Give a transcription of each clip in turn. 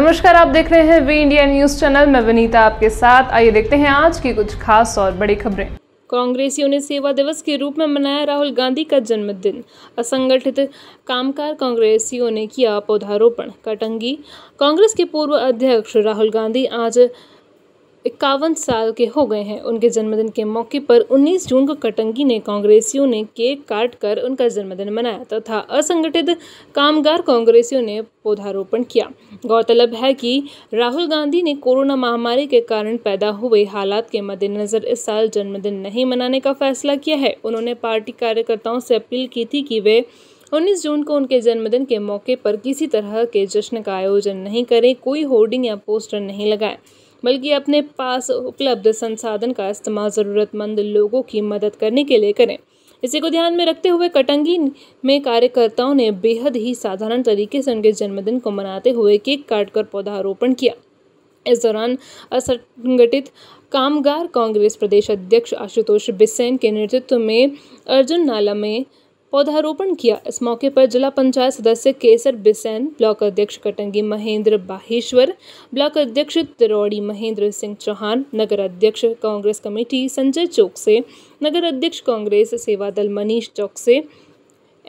नमस्कार आप देख रहे हैं वी इंडिया न्यूज चैनल मैं विनीता आपके साथ आइए देखते हैं आज की कुछ खास और बड़ी खबरें कांग्रेसियों ने सेवा दिवस के रूप में मनाया राहुल गांधी का जन्मदिन असंगठित कामकार कांग्रेसियों ने किया पौधारोपण कटंगी कांग्रेस के पूर्व अध्यक्ष राहुल गांधी आज इक्यावन साल के हो गए हैं उनके जन्मदिन के मौके पर 19 जून को कटंगी ने कांग्रेसियों ने केक काट कर उनका जन्मदिन मनाया तथा तो असंगठित कामगार कांग्रेसियों ने पौधारोपण किया गौरतलब है कि राहुल गांधी ने कोरोना महामारी के कारण पैदा हुए हालात के मद्देनज़र इस साल जन्मदिन नहीं मनाने का फैसला किया है उन्होंने पार्टी कार्यकर्ताओं से अपील की थी कि वे 19 जून को उनके जन्मदिन के मौके पर किसी तरह के जश्न का आयोजन नहीं करें कोई होर्डिंग या पोस्टर नहीं लगाएं बल्कि अपने पास उपलब्ध संसाधन का इस्तेमाल ज़रूरतमंद लोगों की मदद करने के लिए करें इसी को ध्यान में रखते हुए कटंगी में कार्यकर्ताओं ने बेहद ही साधारण तरीके से उनके जन्मदिन को मनाते हुए केक काटकर पौधारोपण किया इस दौरान असंगठित कामगार कांग्रेस प्रदेश अध्यक्ष आशुतोष बिसेन के नेतृत्व में अर्जुन नाला में पौधारोपण किया इस मौके पर जिला पंचायत सदस्य केसर बिसेन ब्लॉक अध्यक्ष कटंगी महेंद्र बाहेश्वर ब्लॉक अध्यक्ष तिरौड़ी महेंद्र सिंह चौहान नगर अध्यक्ष कांग्रेस कमेटी संजय चौक से नगर अध्यक्ष कांग्रेस सेवा दल मनीष चौक से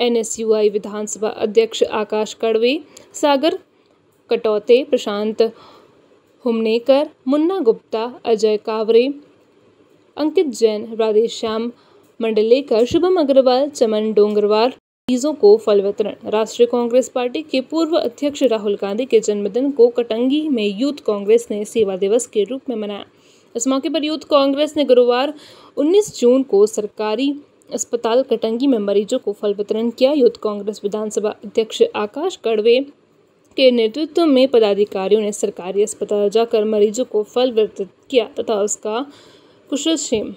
एनएसयूआई विधानसभा अध्यक्ष आकाश कड़वे सागर कटौते प्रशांत हुमनेकर मुन्ना गुप्ता अजय कावरे अंकित जैन राधेश्याम मंडलेकर शुभम अग्रवाल चमन डोंगरवाल चीज़ों को फल वितरण राष्ट्रीय कांग्रेस पार्टी के पूर्व अध्यक्ष राहुल गांधी के जन्मदिन को कटंगी में यूथ कांग्रेस ने सेवा दिवस के रूप में मनाया इस मौके पर यूथ कांग्रेस ने गुरुवार 19 जून को सरकारी अस्पताल कटंगी में मरीजों को फल वितरण किया यूथ कांग्रेस विधानसभा अध्यक्ष आकाश कड़वे के नेतृत्व में पदाधिकारियों ने सरकारी अस्पताल जाकर मरीजों को फल वितरित किया तथा उसका कुशलक्षेम